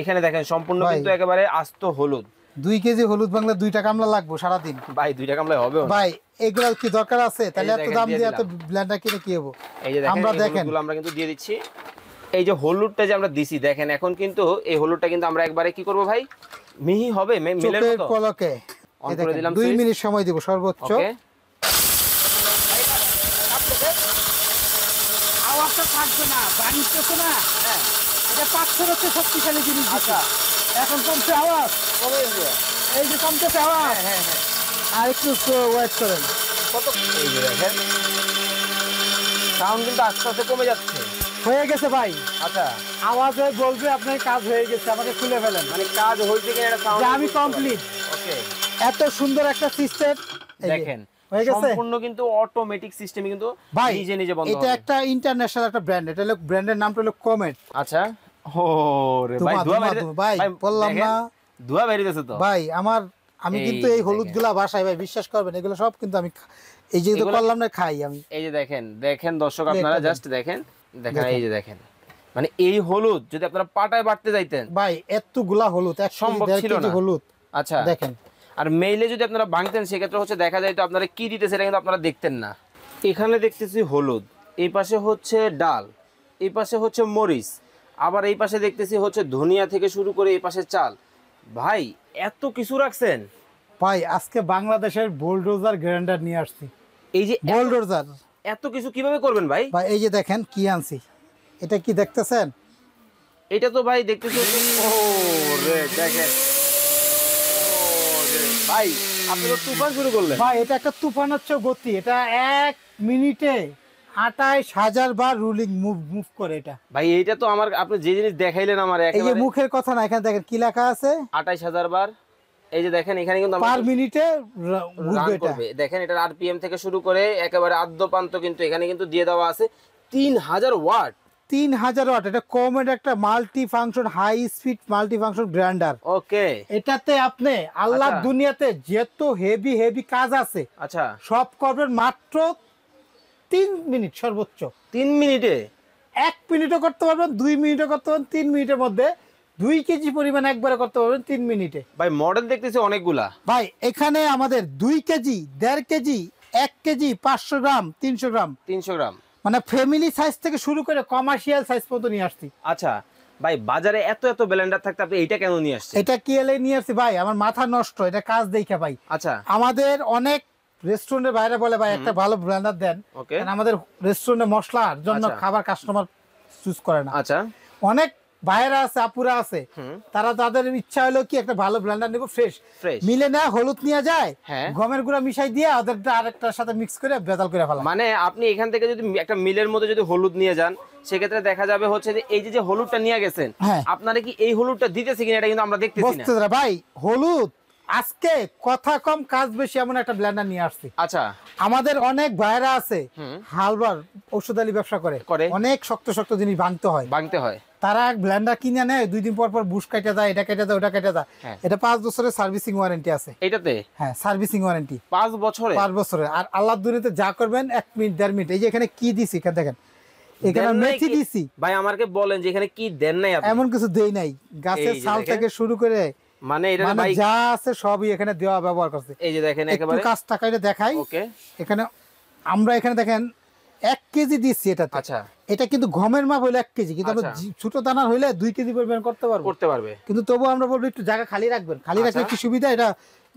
এখানে দেখেন সম্পূর্ণ কিন্তু একেবারে আস্ত হলুদ দুই কেজি হলুদ বাংলা দুইটা কামলা লাগবো সারাদিন ভাই দুইটা কামলা হবে ভাই এগুলা কি দরকার আছে তাহলে এত দাম দিয়ে এত ব্ল্যান্ডার কিনে কি হবো এই যে আমরা দেখেন আমরা কিন্তু দিয়ে দিচ্ছি এই যে হলুদটা যে আমরা দিছি দেখেন এখন কিন্তু এই হলুদটা কিন্তু আমরা একবারে কি করব ভাই মিহি হবে মিলের মতো পলকে অন দিলাম 2 মিনিট সময় দেব সর্বোচ্চ ওকে আওয়াজটা থাকবে না বাড়িতেছ না পাঁচশোর হচ্ছে শক্তিশালী জিনিস আচ্ছা এখন কমছে আওয়াজ এই যে কমতেছে আওয়াজ হ্যাঁ হ্যাঁ, হ্যাঁ। আর একটু ওয়েট করেন সাউন্ড কিন্তু আস্তে আস্তে কমে যাচ্ছে হয়ে গেছে ভাই আচ্ছা আওয়াজে বলবে আপনার কাজ হয়ে গেছে আমাকে খুলে ফেলেন মানে কাজ হয়েছে কিনা এটা সাউন্ড আমি কমপ্লিট ওকে এত সুন্দর একটা সিস্টেম দেখেন হয়ে গেছে সম্পূর্ণ কিন্তু অটোমেটিক সিস্টেমে কিন্তু নিজে নিজে বন্ধ এটা একটা ইন্টারন্যাশনাল একটা ব্র্যান্ড এটা হলো ব্র্যান্ডের নামটা হলো কমেট আচ্ছা আমি কিন্তু এই হলুদ গুলা বাসায় ভাই বিশ্বাস করবেন এগুলো সব কিন্তু আমি এই যে না খাই আমি এই যে দেখেন দেখেন দর্শক আপনারা জাস্ট দেখেন দেখেন এই যে দেখেন মানে এই হলুদ যদি আপনারা পাটায় বাড়তে যাইতেন ভাই এতগুলা হলুদ এক সম্ভব ছিল না হলুদ আচ্ছা দেখেন আর মেইলে যদি আপনারা ভাঙতেন সেক্ষেত্রে হচ্ছে দেখা যায় তো আপনারা কি দিতে সেটা কিন্তু আপনারা দেখতেন না এখানে দেখতেছি হলুদ এই পাশে হচ্ছে ডাল এই পাশে হচ্ছে মরিচ আবার এই পাশে দেখতেছি হচ্ছে ধনিয়া থেকে শুরু করে এই পাশে চাল ভাই এত কিছু রাখছেন ভাই আজকে বাংলাদেশের বোলডোজার গ্রাইন্ডার নিয়ে আসছি এই যে বোলডোজার এত কিছু কিভাবে করবেন ভাই ভাই এই যে দেখেন কি আনছি এটা কি দেখতেছেন এটা তো ভাই দেখতেছি ও রে দেখেন ভাই আপনি তো তুফান শুরু করলেন ভাই এটা একটা তুফান হচ্ছে গতি এটা এক মিনিটে হাজার বার রুলিং মুভ মুভ করে এটা ভাই তো আমার আপনি যে জিনিস দেখাইলেন আমার এই যে মুখের কথা না এখানে দেখেন কি লেখা আছে হাজার বার এই যে দেখেন এখানে কিন্তু পার মিনিটে ঘুরবে এটা দেখেন আরপিএম থেকে শুরু করে একেবারে আদ্যপান্ত কিন্তু এখানে কিন্তু দিয়ে দেওয়া আছে 3000 ওয়াট 3000 ওয়াট এটা একটা multi function high speed multi function grinder okay এটাতে আপনি আল্লাহর আচ্ছা। দুনিয়াতে যত হেভি হেভি কাজ আছে আচ্ছা সব করবেন মাত্র তিন মিনিট সর্বোচ্চ তিন মিনিটে এক মিনিটও করতে পারবেন দুই মিনিটও করতে পারবেন তিন মিনিটের মধ্যে দুই কেজি পরিমাণ একবারে করতে পারবেন তিন মিনিটে ভাই মডেল দেখতেছি অনেকগুলা ভাই এখানে আমাদের দুই কেজি দেড় কেজি এক কেজি পাঁচশো গ্রাম তিনশো গ্রাম তিনশো গ্রাম মানে ফ্যামিলি সাইজ থেকে শুরু করে কমার্শিয়াল সাইজ পর্যন্ত নিয়ে আসছি আচ্ছা ভাই বাজারে এত এত ব্লেন্ডার থাকতে আপনি এটা কেন নিয়ে আসছেন এটা কি এলে নিয়ে আসছি ভাই আমার মাথা নষ্ট এটা কাজ দেখে ভাই আচ্ছা আমাদের অনেক রেস্টুরেন্টের বাইরে বলে ভাই একটা ভালো ব্র্যান্ডার দেন আমাদের রেস্টুরেন্টে মশলার জন্য আচ্ছা। খাবার কাস্টমার চুজ করে না আচ্ছা অনেক ভাইয়েরা আছে আপুরা আছে তারা তাদের ইচ্ছা হলো কি একটা ভালো ব্লেন্ডার নিব ফ্রেশ মিলে না হলুদ নিয়ে যায় হ্যাঁ। গমের গুঁড়া মিশাই দিয়ে ওদেরটা আরেকটার সাথে মিক্স করে বেদাল করে ফেলা মানে আপনি এখান থেকে যদি একটা মিলের মধ্যে যদি হলুদ নিয়ে যান সেক্ষেত্রে দেখা যাবে হচ্ছে যে এই যে হলুদটা নিয়ে গেছেন হ্যাঁ। আপনারা কি এই হলুদটা দিতেছে কিনা এটা কিন্তু আমরা দেখতেছি না ভাই হলুদ আজকে কথা কম কাজ বেশি এমন একটা ব্ল্যান্ডার নিয়ে আসছি আচ্ছা আমাদের অনেক ভাইরা আছে হালবার ঔষধালি ব্যবসা করে অনেক শক্ত শক্ত জিনিস ভাঙতে হয় ভাঙতে হয় তারা এক ব্ল্যান্ডার কিনে নেয় দুই দিন পর পর বুশ কেটে যায় এটা কেটে যায় ওটা কেটে যায় হ্যাঁ। এটা পাঁচ বছরের সার্ভিসিং ওয়ারেন্টি আছে এটাতে হ্যাঁ সার্ভিসিং ওয়ারেন্টি পাঁচ বছরে পাঁচ বছরে আর আল্লাহ দুনিয়াতে যা করবেন এক মিনিট দেড় মিনিট এই যে এখানে কি দিছি এখানে দেখেন এখানে মেথি দিছি ভাই আমাকে বলেন যে এখানে কি দেন নাই এমন কিছু দেই নাই গাছের ছাল থেকে শুরু করে মানে এটা মানে যা আছে সবই এখানে দেওয়া ব্যবহার করছে এই যে দেখেন একেবারে দেখাই ওকে এখানে আমরা এখানে দেখেন কেজি আচ্ছা এটা কিন্তু গমের মাপ কেজি কিন্তু আমরা আচ্ছা। ছোট দানার হইলে কেজি পরিমাণ করতে পারবো করতে পারবে কিন্তু তবু আমরা বলবো একটু জায়গা খালি রাখবেন খালি রাখলে আচ্ছা। কি সুবিধা এটা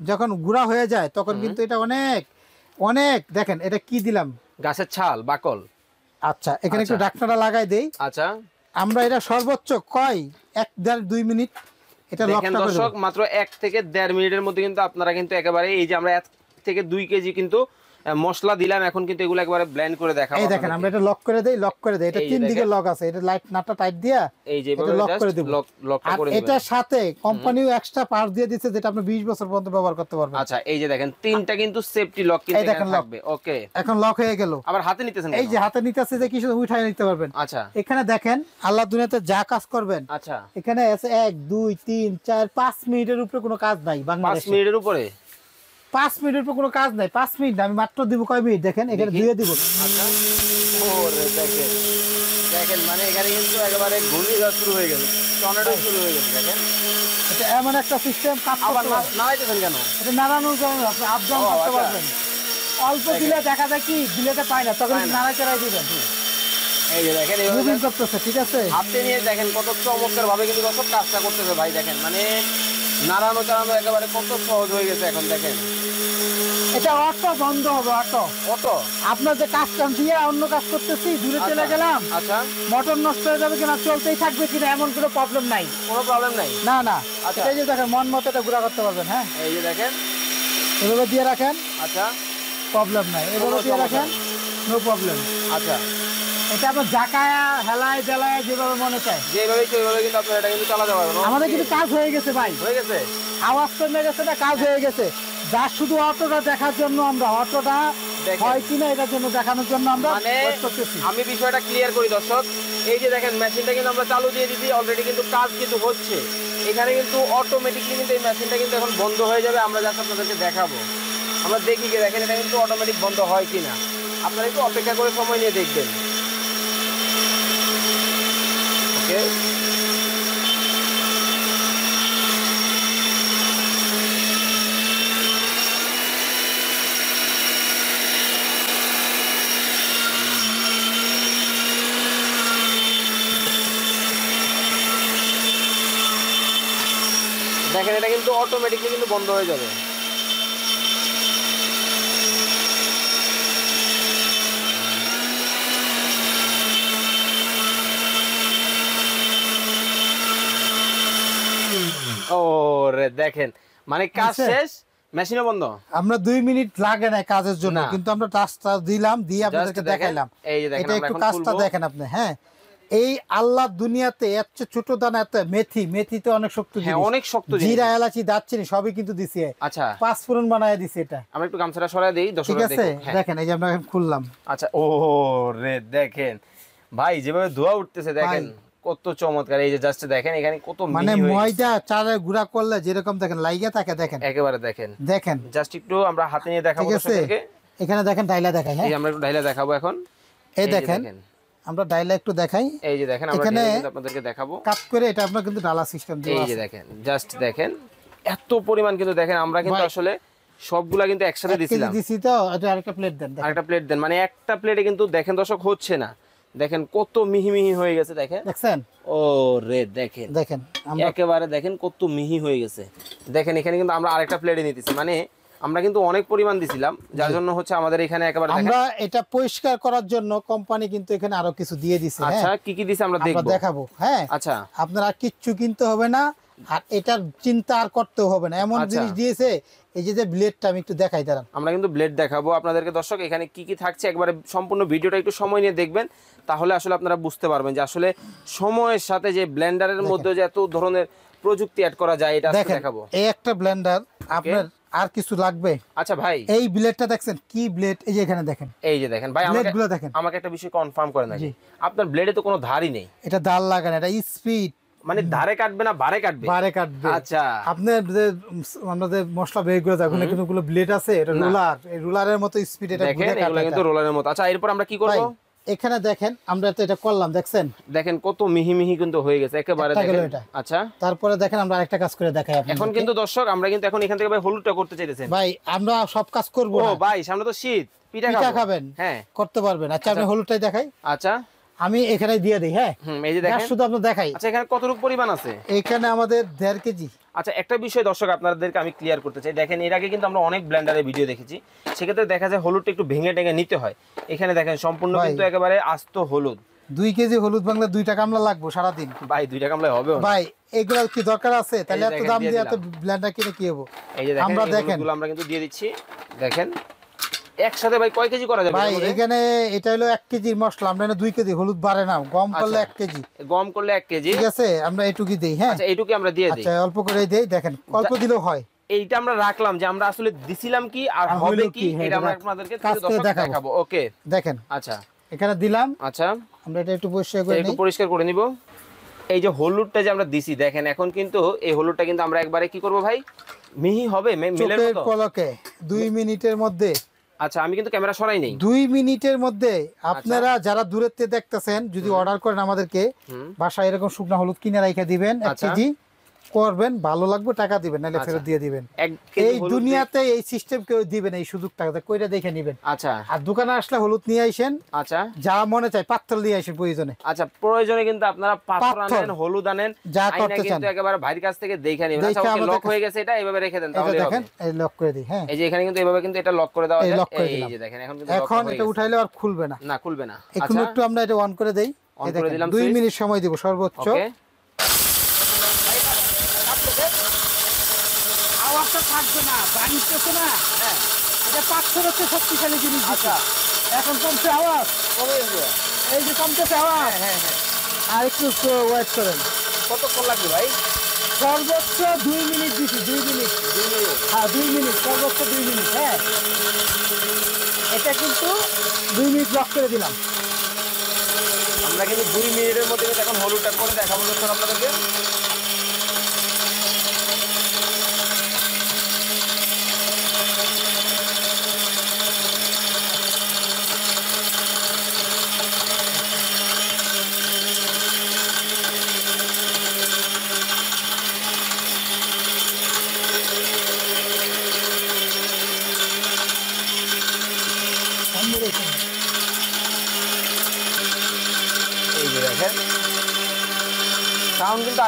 যখন গুড়া হয়ে যায় তখন কিন্তু এটা অনেক অনেক দেখেন এটা কি দিলাম গাছের ছাল বাকল আচ্ছা এখানে একটু আচ্ছা। ডাক্তাররা লাগাই দেই আচ্ছা আমরা এটা সর্বোচ্চ কয় এক দেড় দুই মিনিট দেখেন দর্শক মাত্র এক থেকে দেড় মিনিটের মধ্যে কিন্তু আপনারা কিন্তু একেবারে এই যে আমরা এক থেকে দুই কেজি কিন্তু মশলা দিলাম এখন কিন্তু এগুলো একবারে ব্লেন্ড করে দেখাবো এই দেখেন আমরা এটা লক করে দেই লক করে দেই এটা তিন দিকে লক আছে এটা লাইট নাটটা টাইট দিয়া এই যে এটা লক করে দেব লকটা করে দেব এটা সাথে কোম্পানিও এক্সট্রা পার্ট দিয়ে দিতে যেটা আপনি 20 বছর পর্যন্ত ব্যবহার করতে পারবেন আচ্ছা এই যে দেখেন তিনটা কিন্তু সেফটি লক কিন্তু এখানে থাকবে ওকে এখন লক হয়ে গেল আবার হাতে নিতেছেন এই যে হাতে নিতেছে যে কিছু উঠায় নিতে পারবেন আচ্ছা এখানে দেখেন আল্লাহ দুনিয়াতে যা কাজ করবেন আচ্ছা এখানে আছে 1 2 3 4 5 মিনিটের উপরে কোনো কাজ নাই বাংলাদেশে 5 মিনিটের উপরে পাঁচ মিনিটের পর কোনো কাজ নাই পাঁচ মিনিট আমি মাত্র দিব কয় মিনিট দেখেন এখানে ধুয়ে দিব আচ্ছা। মানে হ্যাঁ। আচ্ছা। অল্প দেখা নাড়াই ঠিক আছে হাতে নিয়ে দেখেন কত চমৎকার ভাবে কিন্তু কত কাজটা করতেছে ভাই দেখেন মানে নাড়ানো চালানো একেবারে কত সহজ হয়ে গেছে এখন দেখেন এটা অটো বন্ধ হবে অটো অটো আপনার যে কাজ কাম দিয়ে অন্য কাজ করতেছি দূরে আচ্ছা, চলে গেলাম আচ্ছা মোটর নষ্ট হয়ে যাবে কিনা চলতেই থাকবে কিনা এমন কোনো প্রবলেম নাই কোনো প্রবলেম নাই না না আচ্ছা এই যে দেখেন মন মতো এটা ঘুরা করতে পারবেন হ্যাঁ এই যে দেখেন এভাবে দিয়ে রাখেন আচ্ছা প্রবলেম নাই এভাবে দিয়ে রাখেন নো প্রবলেম আচ্ছা এটা তো জাকায়া হেলায় জেলায় যেভাবে মনে চায় যেভাবে সেইভাবে কিন্তু আপনার এটা কিন্তু চালাতে পারবেন আমাদের কিন্তু কাজ হয়ে গেছে ভাই হয়ে গেছে আওয়াজ কমে গেছে না কাজ হয়ে গেছে যা শুধু অটোটা দেখার জন্য আমরা অটোটা হয় কিনা এটার জন্য দেখানোর জন্য আমরা মানে আমি বিষয়টা ক্লিয়ার করি দর্শক এই যে দেখেন মেশিনটা কিন্তু আমরা চালু দিয়ে দিচ্ছি অলরেডি কিন্তু কাজ কিন্তু হচ্ছে এখানে কিন্তু অটোমেটিকলি কিন্তু এই মেশিনটা কিন্তু এখন বন্ধ হয়ে যাবে আমরা জাস্ট আপনাদেরকে দেখাবো আমরা দেখি দেখেন এটা কিন্তু অটোমেটিক বন্ধ হয় কিনা আপনারা একটু অপেক্ষা করে সময় নিয়ে দেখবেন থেকে দেখেন এটা কিন্তু অটোমেটিকলি কিন্তু বন্ধ হয়ে যাবে দেখেন মানে কাজ আচ্ছা। শেষ মেশিনও বন্ধ আমরা মিনিট লাগে না কাজের জন্য কিন্তু আমরা দিলাম দিয়ে আপনাদেরকে দেখাইলাম এটা একটু কাজটা দেখেন আপনি হ্যাঁ এই আল্লাহ দুনিয়াতে এত ছোট দানা এত মেথি মেথিতে অনেক শক্ত হ্যাঁ, জিনিস অনেক শক্ত জিনিস জিরা এলাচি দারচিনি সবই কিন্তু দিছি আচ্ছা পাঁচ ফোড়ন বানায় দিছি এটা একটু গামছাটা সরায় দেই ঠিক আছে হ্যাঁ। দেখেন এই যে আমরা খুললাম আচ্ছা ও রে দেখেন ভাই যেভাবে ধোয়া উঠতেছে দেখেন কত চমৎকার এই যে জাস্ট দেখেন এখানে কত মানে ময়দা চারে গুড়া করলে যেরকম দেখেন লাইগা থাকে দেখেন একেবারে দেখেন দেখেন জাস্ট একটু আমরা হাতে নিয়ে দেখাবো দর্শকদেরকে এখানে দেখেন ডাইলা দেখাই হ্যাঁ এই আমরা একটু ডাইলা দেখাবো এখন এই দেখেন আমরা ডাইলা একটু দেখাই এই যে দেখেন আমরা আপনাদেরকে দেখাবো কাট করে এটা আপনারা কিন্তু ডালা সিস্টেম দিয়ে এই যে দেখেন জাস্ট দেখেন এত পরিমাণ কিন্তু দেখেন আমরা কিন্তু আসলে সবগুলা কিন্তু একসাথে দিছিলাম দিছি তো আরেকটা প্লেট দেন আরেকটা প্লেট দেন মানে একটা প্লেটে কিন্তু দেখেন দর্শক হচ্ছে না দেখেন কত মিহি মিহি হয়ে গেছে দেখেন দেখছেন ও রে দেখেন দেখেন একেবারে দেখেন কত মিহি হয়ে গেছে দেখেন এখানে কিন্তু আমরা আরেকটা প্লেটে নিতেছি মানে আমরা কিন্তু অনেক পরিমাণ দিছিলাম যার জন্য হচ্ছে আমাদের এখানে একেবারে আমরা এটা পরিষ্কার করার জন্য কোম্পানি কিন্তু এখানে আরো কিছু দিয়ে দিছে হ্যাঁ। আচ্ছা কি কি দিছে আমরা দেখব দেখাবো হ্যাঁ আচ্ছা আপনারা কিচ্ছু কিনতে হবে না আর এটার চিন্তা আর করতেও হবে না এমন আচ্ছা। জিনিস দিয়েছে এই যে ব্লেডটা আমি একটু দেখাই দাঁড়ান আমরা কিন্তু ব্লেড দেখাবো আপনাদেরকে দর্শক এখানে কি কি থাকছে একবারে সম্পূর্ণ ভিডিওটা একটু সময় নিয়ে দেখবেন তাহলে আসলে আপনারা বুঝতে পারবেন যে আসলে সময়ের সাথে যে ব্লেন্ডারের মধ্যে যে এত ধরনের প্রযুক্তি অ্যাড করা যায় এটা দেখাবো এই একটা ব্লেন্ডার আপনার আর কিছু লাগবে আচ্ছা ভাই এই ব্লেডটা দেখছেন কি ব্লেড এই যে এখানে দেখেন এই যে দেখেন ভাই আমাকে দেখেন আমাকে একটা বিষয় কনফার্ম করেন নাকি আপনার ব্লেডে তো কোনো ধারই নেই এটা দাল লাগানো এটা স্পিড মানে ধারে কাটবে না বারে কাটবে বারে কাটবে আচ্ছা আপনার যে আমরা যে মশলা বের করে দেখুন গুলো ব্লেড আছে এটা রোলার এই রোলারের মতো স্পিড এটা কিন্তু রোলারের মতো আচ্ছা এরপর আমরা কি করব এখানে দেখেন আমরা তো এটা করলাম দেখছেন দেখেন কত মিহি মিহি কিন্তু হয়ে গেছে একেবারে দেখেন আচ্ছা তারপরে দেখেন আমরা আরেকটা কাজ করে দেখাই এখন কিন্তু দর্শক আমরা কিন্তু এখন এখান থেকে ভাই হলুদটা করতে চাইতেছেন ভাই আমরা সব কাজ করব ও ভাই সামনে তো শীত পিঠা খাবেন হ্যাঁ করতে পারবেন আচ্ছা আমি আচ্ছা। হলুদটাই দেখাই আচ্ছা আমি এখানে দিয়ে দিই হ্যাঁ এই যে দেখেন হ্যাঁ, শুধু আপনার দেখাই আচ্ছা এখানে কতটুকু পরিমাণ আছে এখানে আমাদের দেড় কেজি আচ্ছা একটা বিষয় দর্শক আপনাদেরকে আমি ক্লিয়ার করতে চাই দেখেন এর আগে কিন্তু আমরা অনেক ব্লেন্ডারে ভিডিও দেখেছি সেক্ষেত্রে দেখা যায় হলুদটা একটু ভেঙে টেঙে নিতে হয় এখানে দেখেন সম্পূর্ণ কিন্তু একেবারে আস্ত হলুদ দুই কেজি হলুদ বাংলা দুইটা কামলা লাগবো সারাদিন ভাই দুইটা কামলা হবে ভাই এগুলা কি দরকার আছে তাহলে এত দাম দিয়ে এত ব্ল্যান্ডার কিনে কি হবো আমরা দেখেন আমরা কিন্তু দিয়ে দিচ্ছি দেখেন একসাথে ভাই কয় কেজি করা যাবে ভাই এখানে এটা হলো 1 কেজি মশলা আমরা না 2 কেজি হলুদ বাড়ে না গম আচ্ছা। করলে 1 কেজি গম করলে 1 কেজি ঠিক আছে আমরা এটুকুই দেই হ্যাঁ আচ্ছা এটুকুই আমরা দিয়ে আচ্ছা, দেই আচ্ছা অল্প করে দেই দেখেন অল্প দিলেও হয় এইটা আমরা রাখলাম যে আমরা আসলে দিছিলাম কি আর হবে কি হ্যাঁ, এটা আমরা আপনাদেরকে দেখাবো ওকে দেখেন আচ্ছা এখানে দিলাম আচ্ছা আমরা এটা একটু পরিষ্কার করে একটু পরিষ্কার করে নিব এই যে হলুদটা যে আমরা দিছি দেখেন এখন কিন্তু এই হলুদটা কিন্তু আমরা একবারে কি করব ভাই মিহি হবে মিলের মতো পলকে 2 মিনিটের মধ্যে আচ্ছা আমি কিন্তু ক্যামেরা সরাই নেই দুই মিনিটের মধ্যে আপনারা আচ্ছা। যারা দূরত্বে দেখতেছেন যদি অর্ডার করেন আমাদেরকে বাসায় এরকম শুকনা হলুদ কিনে রাইখা দিবেন এক আচ্ছা। কেজি করবেন ভালো লাগবে টাকা দিবেন নাহলে আচ্ছা। ফেরত দিয়ে দিবেন এই দুনিয়াতে এই সিস্টেম কেউ দিবেন এই সুযোগ টাকা কইরা দেখে নেবেন আচ্ছা আর দোকানে আসলে হলুদ নিয়ে আইসেন আচ্ছা যা মনে চাই পাত্র নিয়ে আইসেন প্রয়োজনে আচ্ছা প্রয়োজনে কিন্তু আপনারা পাত্র আনেন হলুদ আনেন যা করতে চান কিন্তু একবার ভাইর কাছ থেকে দেখে নেবেন আচ্ছা ওকে লক হয়ে গেছে এটা এইভাবে রেখে দেন তাহলে দেখেন এই লক করে দিই হ্যাঁ এই যে এখানে কিন্তু এইভাবে কিন্তু এটা লক করে দেওয়া আছে এই যে দেখেন এখন কিন্তু এখন এটা উঠাইলে আর খুলবে না না খুলবে না এখন আচ্ছা। একটু আমরা এটা অন করে দেই অন করে দিলাম 2 মিনিট সময় দেব সর্বোচ্চ ওকে তো না বাণিজ্য তো না হ্যাঁ। এটা পাথর হচ্ছে শক্তিশালী জিনিস আচ্ছা এখন কমছে আওয়াজ কবে এই যে কমতেছে আওয়াজ হ্যাঁ হ্যাঁ, হ্যাঁ। আর একটু ওয়েট করেন কতক্ষণ লাগবে ভাই সর্বোচ্চ দুই মিনিট দিছি দুই মিনিট দুই মিনিট হ্যাঁ দুই মিনিট সর্বোচ্চ দুই মিনিট হ্যাঁ এটা কিন্তু দুই মিনিট লক করে দিলাম আমরা কিন্তু দুই মিনিটের মধ্যে এখন হলুদটা করে দেখাবো আপনাদেরকে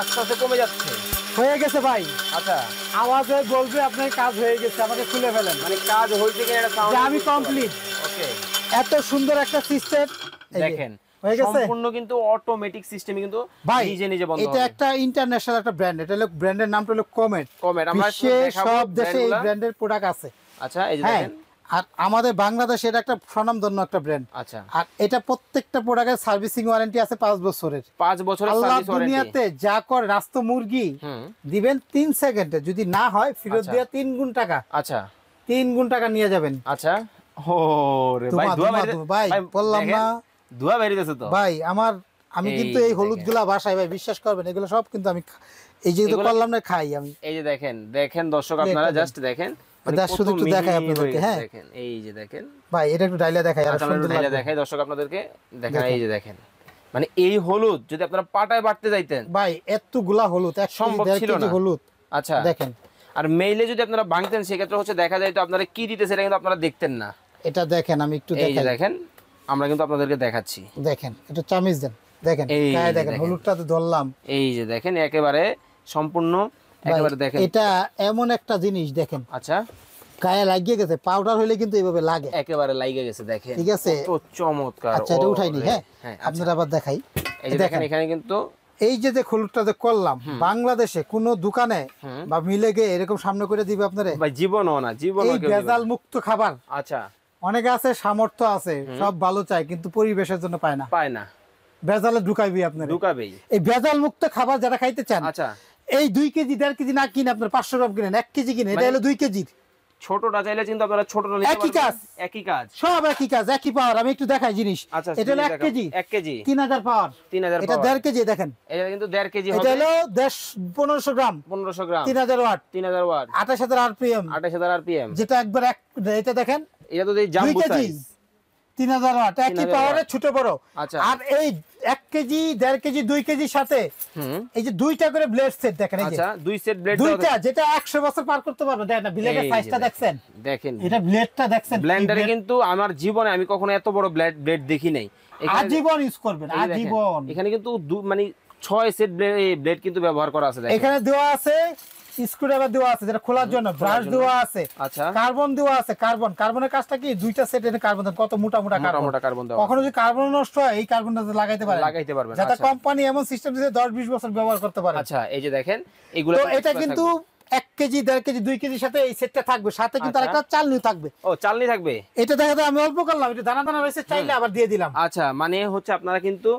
আস্তে আস্তে কমে যাচ্ছে হয়ে গেছে ভাই আচ্ছা আওয়াজে বলবে আপনার কাজ হয়ে গেছে আমাকে খুলে ফেলেন মানে কাজ হয়েছে এটা আমি কমপ্লিট ওকে এত সুন্দর একটা সিস্টেম দেখেন হয়ে গেছে কিন্তু অটোমেটিক কিন্তু নিজে নিজে একটা ইন্টারন্যাশনাল একটা ব্র্যান্ড এটা হলো ব্র্যান্ডের নামটা হলো সব দেশে ব্র্যান্ডের প্রোডাক্ট আছে আচ্ছা আর আমাদের বাংলাদেশে এটা একটা স্বনামধন্য একটা ব্র্যান্ড আচ্ছা আর এটা প্রত্যেকটা প্রোডাক্টের সার্ভিসিং ওয়ারেন্টি আছে পাঁচ বছরের পাঁচ বছর আল্লাহ দুনিয়াতে যা কর রাস্ত মুরগি দিবেন তিন সেকেন্ডে যদি না হয় ফিরত আচ্ছা। দিয়ে তিন গুণ টাকা আচ্ছা তিন গুণ টাকা নিয়ে যাবেন আচ্ছা ভাই বললাম না ধোয়া বেরিয়েছে তো ভাই আমার আমি কিন্তু এই হলুদ গুলা বাসায় ভাই বিশ্বাস করবেন এগুলো সব কিন্তু আমি এই যে করলাম না খাই আমি এই যে দেখেন দেখেন দর্শক আপনারা জাস্ট দেখেন মানে, মানে, হ্যাঁ। মানে এই হলুদ যদি আপনারা পাটায় বাড়তে যাইতেন ভাই হলুদ সম্ভব ছিল হলুদ আচ্ছা দেখেন আর মেইলে যদি আপনারা ভাঙতেন সেক্ষেত্রে হচ্ছে দেখা যায় তো আপনারা কি দিতেছে সেটা কিন্তু আপনারা দেখতেন না এটা দেখেন আমি একটু দেখেন আমরা কিন্তু আপনাদেরকে দেখাচ্ছি দেখেন চামিজ দেন দেখেন দেখেন হলুদটা তো ধরলাম এই যে দেখেন একেবারে সম্পূর্ণ এটা এমন একটা জিনিস দেখেন আচ্ছা লাগিয়ে গেছে পাউডার হলে কিন্তু এইভাবে লাগে একেবারে লাগিয়ে গেছে দেখেন ঠিক আছে চমৎকার আচ্ছা এটা উঠাইনি হ্যাঁ, হ্যাঁ আচ্ছা। আপনারা আবার দেখাই দেখেন এখানে কিন্তু এই যে যে খোলটা যে করলাম বাংলাদেশে কোন দোকানে বা মিলে গিয়ে এরকম সামনে করে দিবে আপনারা জীবন ভেজাল মুক্ত খাবার আচ্ছা অনেকে আছে সামর্থ্য আছে সব ভালো চায় কিন্তু পরিবেশের জন্য পায় না পায় না ভেজালে ঢুকাইবি আপনার ঢুকাবি এই ভেজাল মুক্ত খাবার যারা খাইতে চান আচ্ছা এই দুই কেজি দেড় কেজি না কিনে আপনার পাঁচশো গ্রাম কিনেন এক কেজি কিনে মানে আচ্ছা, এটা হলো দুই কেজির কেজি যেটা একবার এক এটা দেখেন এটা তো ওয়াট একই ছোট বড় আচ্ছা। আর এই এক কেজি দেড় কেজি দুই কেজির সাথে এই যে দুইটা করে ব্লেড সেট দেখেন আচ্ছা দুই সেট ব্লেড দুইটা যেটা একশো বছর পার করতে পারবে দেখেন ব্লেডের সাইজটা দেখছেন দেখেন এটা ব্লেডটা দেখছেন ব্লেন্ডারে কিন্তু আমার জীবনে আমি কখনো এত বড় ব্লেড ব্লেড দেখি নাই আজীবন ইউজ করবেন আজীবন এখানে কিন্তু মানে ছয় সেট ব্লেড কিন্তু ব্যবহার করা আছে এখানে দেওয়া আছে স্ক্রুড্রাইভার দেওয়া আছে যেটা খোলার জন্য ব্রাশ দেওয়া আছে কার্বন আচ্ছা। দেওয়া আছে কার্বন কার্বনের কাজটা কি দুইটা সেট এনে কার্বন কত মোটা মোটা কার্বন কখনো যদি কার্বন নষ্ট হয় এই কার্বনটা লাগাইতে লাগাইতে পারবে যাতে কোম্পানি আচ্ছা। এমন সিস্টেম দিয়ে বছর ব্যবহার করতে পারে আচ্ছা এই যে দেখেন এগুলো এটা কিন্তু এক কেজি দেড় কেজি দুই কেজির সাথে এই সেটটা থাকবে সাথে কিন্তু আচ্ছা। আরেকটা চালনি থাকবে ও চালনি থাকবে এটা দেখা যায় আমি অল্প করলাম এটা দানা দানা রয়েছে চাইলে আবার দিয়ে দিলাম আচ্ছা মানে হচ্ছে আপনারা কিন্তু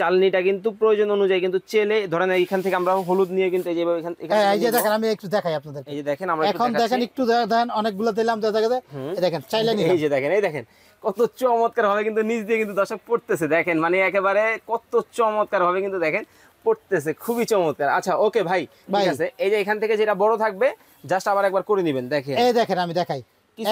চালনিটা কিন্তু প্রয়োজন অনুযায়ী কিন্তু চেলে ধরেন এইখান থেকে আমরা হলুদ নিয়ে কিন্তু এই যে এখান হ্যাঁ, এই যে দেখেন আমি একটু দেখাই আপনাদের এই যে দেখেন আমরা এখন দেখেন একটু দেখেন অনেকগুলো দিলাম যা এই দেখেন চাইলে এই যে দেখেন এই দেখেন কত চমৎকার ভাবে কিন্তু নিচ দিয়ে কিন্তু দর্শক পড়তেছে দেখেন মানে একেবারে কত চমৎকার ভাবে কিন্তু দেখেন পড়তেছে খুবই চমৎকার আচ্ছা ওকে ভাই ঠিক আছে এই যে এখান থেকে যেটা বড় থাকবে জাস্ট আবার একবার করে নেবেন দেখেন এই দেখেন আমি দেখাই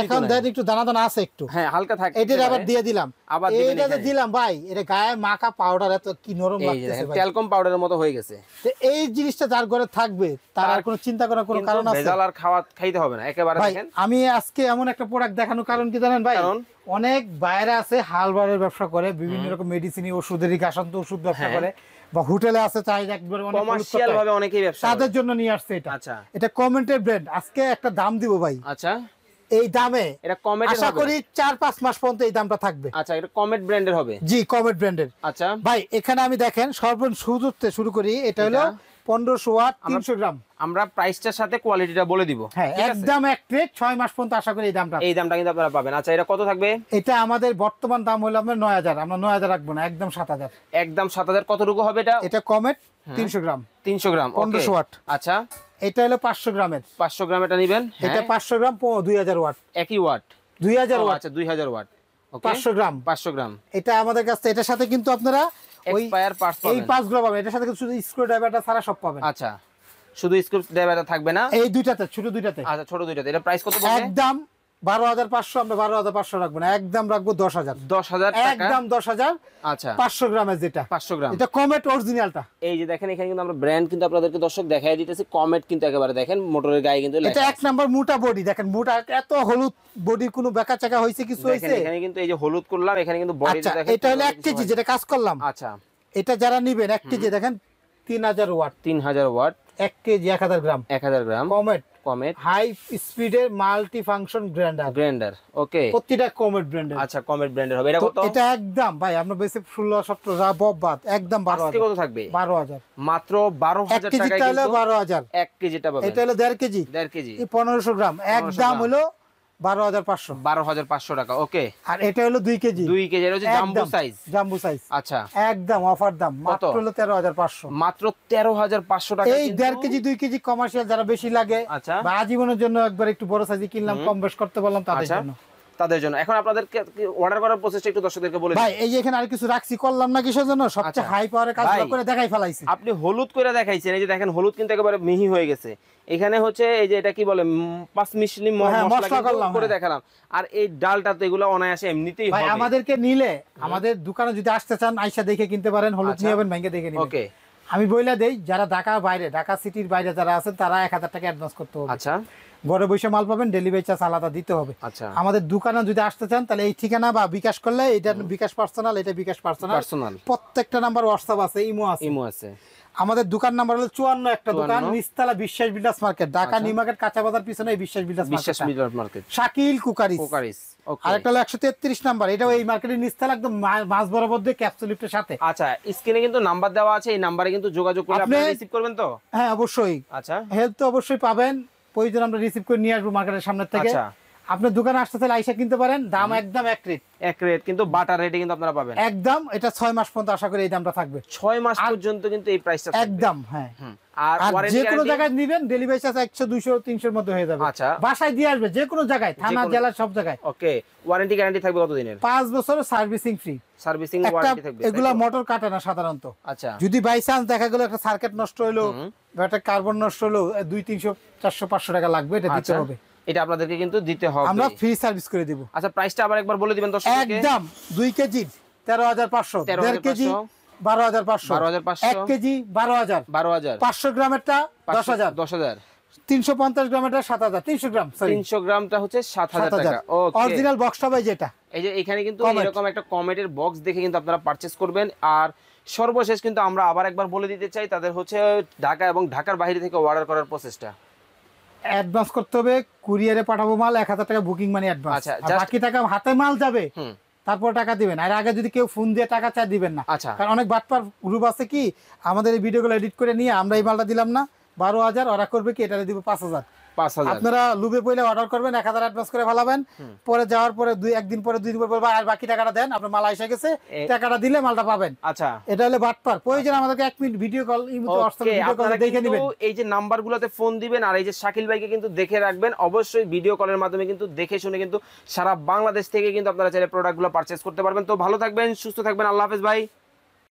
এখন দেখ একটু দানা দানা আছে একটু হ্যাঁ হালকা থাকে আবার দিয়ে দিলাম আবার যে দিলাম ভাই এটা গায়ে মাখা পাউডার এত কি নরম লাগতেছে পাউডারের মতো হয়ে গেছে তো এই জিনিসটা যার ঘরে থাকবে তার আর কোনো চিন্তা করার কোনো কারণ আছে ভেজাল আর খাওয়া খাইতে হবে না একেবারে দেখেন আমি আজকে এমন একটা প্রোডাক্ট দেখানোর কারণ কি জানেন ভাই অনেক বাইরে আছে হালবারের ব্যবসা করে বিভিন্ন রকম মেডিসিনি ওষুধেরই কাশান্ত ওষুধ ব্যবসা হ্যাঁ। করে বা হোটেলে আছে চাহিদা অনেক কমার্শিয়াল ভাবে অনেকেই ব্যবসা তাদের জন্য নিয়ে আসছে এটা আচ্ছা এটা কমেন্টের ব্র্যান্ড আজকে একটা দাম দিব ভাই আচ্ছা এই দামে এটা কমেট আশা করি 4 5 মাস পর্যন্ত এই দামটা থাকবে আচ্ছা এটা কমেট ব্র্যান্ডের হবে জি কমেট ব্র্যান্ডের আচ্ছা ভাই এখানে আমি দেখেন সর্বন শুরুতে শুরু করি এটা হলো 1500 ওয়াট 300 গ্রাম আমরা প্রাইসটার সাথে কোয়ালিটিটা বলে দিব হ্যাঁ একদম এক ট্রে 6 মাস পর্যন্ত আশা করি এই দামটা এই দামটা কিন্তু আপনারা পাবেন আচ্ছা এটা কত থাকবে এটা আমাদের বর্তমান দাম হলো আমরা 9000 আমরা 9000 রাখবো না একদম 7000 একদম 7000 কতটুকু হবে এটা এটা কমেট 300 হ্যাঁ। গ্রাম 300 গ্রাম 1500 ওয়াট আচ্ছা এটা হলো পাঁচশো গ্রামের পাঁচশো গ্রাম এটা নিবেন এটা হ্যাঁ। পাঁচশো গ্রাম দুই হাজার ওয়াট একই ওয়াট দুই হাজার ওয়াট আচ্ছা, দুই হাজার ওয়াট পাঁচশো গ্রাম পাঁচশো গ্রাম এটা আমাদের কাছে এটার সাথে কিন্তু আপনারা ওই এই পাঁচগুলো পাবেন এটার সাথে শুধু স্ক্রু ড্রাইভারটা ছাড়া সব পাবেন আচ্ছা শুধু স্ক্রু ড্রাইভারটা থাকবে না এই দুইটাতে ছোট দুইটাতে আচ্ছা ছোট দুইটাতে এটা প্রাইস কত একদম বারো হাজার পাঁচশো আমরা বারো হাজার পাঁচশো রাখবো না একদম রাখবো দশ হাজার দশ হাজার একদম দশ হাজার আচ্ছা পাঁচশো গ্রামের যেটা পাঁচশো গ্রাম এটা কমেট অরিজিনালটা এই যে দেখেন এখানে কিন্তু আমরা ব্র্যান্ড কিন্তু আপনাদেরকে দর্শক দেখাই দিতেছি কমেট কিন্তু একেবারে দেখেন মোটরের গায়ে কিন্তু এটা এক নাম্বার মোটা বডি দেখেন মোটা এত হলুদ বডি কোনো বেকা চাকা হয়েছে কিছু হয়েছে এখানে কিন্তু এই যে হলুদ করলাম এখানে কিন্তু বডি আচ্ছা, এটা হলো এক কেজি যেটা কাজ করলাম আচ্ছা এটা যারা নিবেন এক কেজি দেখেন তিন হাজার ওয়াট তিন হাজার ওয়াট এক কেজি এক হাজার গ্রাম এক হাজার গ্রাম কমেট কমেট হাই স্পিডের multi function grinder grinder okay প্রতিটা কমেট ব্র্যান্ডের আচ্ছা কমেট ব্র্যান্ডের হবে এটা কত এটা একদম ভাই আমরা বেশি 16 17 বাদ একদম 12000 আজকে কত থাকবে হাজার মাত্র 12000 টাকায় কিন্তু 1 কেজিটা হলে 12000 1 কেজিটা পাবেন এটা হলো 1.5 কেজি 1.5 কেজি 1500 গ্রাম একদম হলো এটা দুই কেজি দুই কেজি আচ্ছা একদম অফার দাম মাত্র তেরো হাজার পাঁচশো মাত্র তেরো হাজার পাঁচশো টাকা এই দেড় কেজি দুই কেজি কমার্শিয়াল যারা বেশি লাগে আচ্ছা। আজীবনের জন্য একবার একটু বড় সাইজ কিনলাম কম বেশ করতে বললাম তাদের আচ্ছা। জন্য তাদের জন্য এখন আপনাদেরকে অর্ডার করার প্রসেসটা একটু দর্শকদেরকে বলে ভাই এই যে এখানে আর কিছু রাখছি করলাম না কিসের জন্য সবচেয়ে হাই পাওয়ারের কাজ করে দেখাই ফলাইছি আপনি হলুদ করে দেখাইছেন এই যে দেখেন হলুদ কিন্তু একেবারে মিহি হয়ে গেছে এখানে হচ্ছে এই যে এটা কি বলে পাঁচ মিশলি হ্যাঁ, মশলা করে হ্যাঁ। দেখালাম আর এই ডালটা তো এগুলো অনায়াসে এমনিতেই ভাই আমাদেরকে নিলে আমাদের দোকানে যদি আসতে চান আইসা দেখে কিনতে পারেন হলুদ আচ্ছা। নিয়ে যাবেন ভেঙে দেখে নিবেন ওকে আমি বইলা দেই যারা ঢাকা বাইরে ঢাকা সিটির বাইরে যারা আছেন তারা এক হাজার টাকা অ্যাডভান্স করতে হবে আচ্ছা ঘরে বসে মাল পাবেন ডেলিভারি চার্জ আলাদা দিতে হবে আচ্ছা আমাদের দোকানে যদি আসতে চান তাহলে এই ঠিকানা বা বিকাশ করলে এটা বিকাশ পার্সোনাল এটা বিকাশ পার্সোনাল প্রত্যেকটা নাম্বার হোয়াটসঅ্যাপ আছে ইমো আছে ইমো আছে আমাদের দোকান নাম্বার হলো চুয়ান্ন একটা দোকান নিস্তালা বিশ্বাস বিল্ডার্স মার্কেট ঢাকা আচ্ছা। নিউ কাঁচা বাজার পিছনে এই Biswas builders Biswas builders market Shakil কুকারিস কুকারিস আর একটা হলো একশো তেত্রিশ নাম্বার এটাও এই মার্কেটের নিস্তালা একদম মাছ বরাবর দিয়ে ক্যাপসুল লিফটের সাথে আচ্ছা স্ক্রিনে কিন্তু নাম্বার দেওয়া আছে এই নাম্বারে কিন্তু যোগাযোগ করে আপনি রিসিভ করবেন তো হ্যাঁ অবশ্যই আচ্ছা হেল্প তো অবশ্যই পাবেন প্রয়োজন আমরা রিসিভ করে নিয়ে আসবো মার্কেটের সামনে থেকে আচ্ছা। আপনার দোকানে আসতে চাইলে আইসা কিনতে পারেন দাম একদম এক রেট এক রেট কিন্তু বাটার রেটে কিন্তু আপনারা পাবেন একদম এটা ছয় মাস পর্যন্ত আশা করি এই দামটা থাকবে ছয় মাস পর্যন্ত কিন্তু এই প্রাইসটা একদম হ্যাঁ আচ্ছা। জায়গায় থানা সব জায়গায় ওয়ারেন্টি থাকবে পাঁচ সার্ভিসিং ফ্রি সার্ভিসিং এগুলা মোটর কাটে না সাধারণত আচ্ছা যদি বাই চান্স দেখা গেলো একটা সার্কেট নষ্ট হলো একটা কার্বন নষ্ট হলো দুই তিনশো চারশো পাঁচশো টাকা লাগবে এটা দিতে আচ্ছা। হবে এটা আপনাদেরকে কিন্তু দিতে হবে আমরা ফ্রি সার্ভিস করে আচ্ছা প্রাইসটা আবার একবার বলে দিবেন একদম 2 কেজি 13500 কেজি 12500 12500 1 কেজি 12000 12000 500 গ্রামেরটা 10000 10000 350 গ্রামেরটা 7000 300 গ্রাম সরি 300 গ্রামটা হচ্ছে 7000 টাকা ওকে অরিজিনাল বক্সটা যেটা এই যে এখানে কিন্তু এরকম একটা কমেটের বক্স দেখে কিন্তু আপনারা পারচেজ করবেন আর সর্বশেষ কিন্তু আমরা আবার একবার বলে দিতে চাই তাদের হচ্ছে ঢাকা এবং ঢাকার বাইরে থেকে অর্ডার করার প্রসেসটা অ্যাডভান্স করতে হবে কুরিয়ারে পাঠাবো মাল এক হাজার টাকা বুকিং মানে অ্যাডভান্স বাকি টাকা হাতে মাল যাবে তারপর টাকা দিবেন আর আগে যদি কেউ ফোন দিয়ে টাকা চা দিবেন না আচ্ছা। কারণ অনেক বাটপার গ্রুপ আছে কি আমাদের এই ভিডিওগুলো এডিট করে নিয়ে আমরা এই মালটা দিলাম না বারো হাজার ওরা করবে কি এটা দিব পাঁচ হাজার আপনারা লুবে পয়লা অর্ডার করবেন এক হাজার অ্যাডভান্স করে পরে যাওয়ার পরে দুই একদিন পরে দুই দিন পরে আর বাকি টাকাটা দেন আপনার মাল এসে গেছে টাকাটা দিলে মালটা পাবেন আচ্ছা এটা হলে বাটপার প্রয়োজন আমাদেরকে এক minute video call video call দেখে নেবেন এই যে গুলোতে ফোন দিবেন আর এই যে শাকিল ভাইকে কিন্তু দেখে রাখবেন অবশ্যই ভিডিও কলের মাধ্যমে কিন্তু দেখে শুনে কিন্তু সারা বাংলাদেশ থেকে কিন্তু আপনারা চাইলে গুলো পারচেস করতে পারবেন তো ভালো থাকবেন সুস্থ থাকবেন আল্লাহ হাফেজ ভাই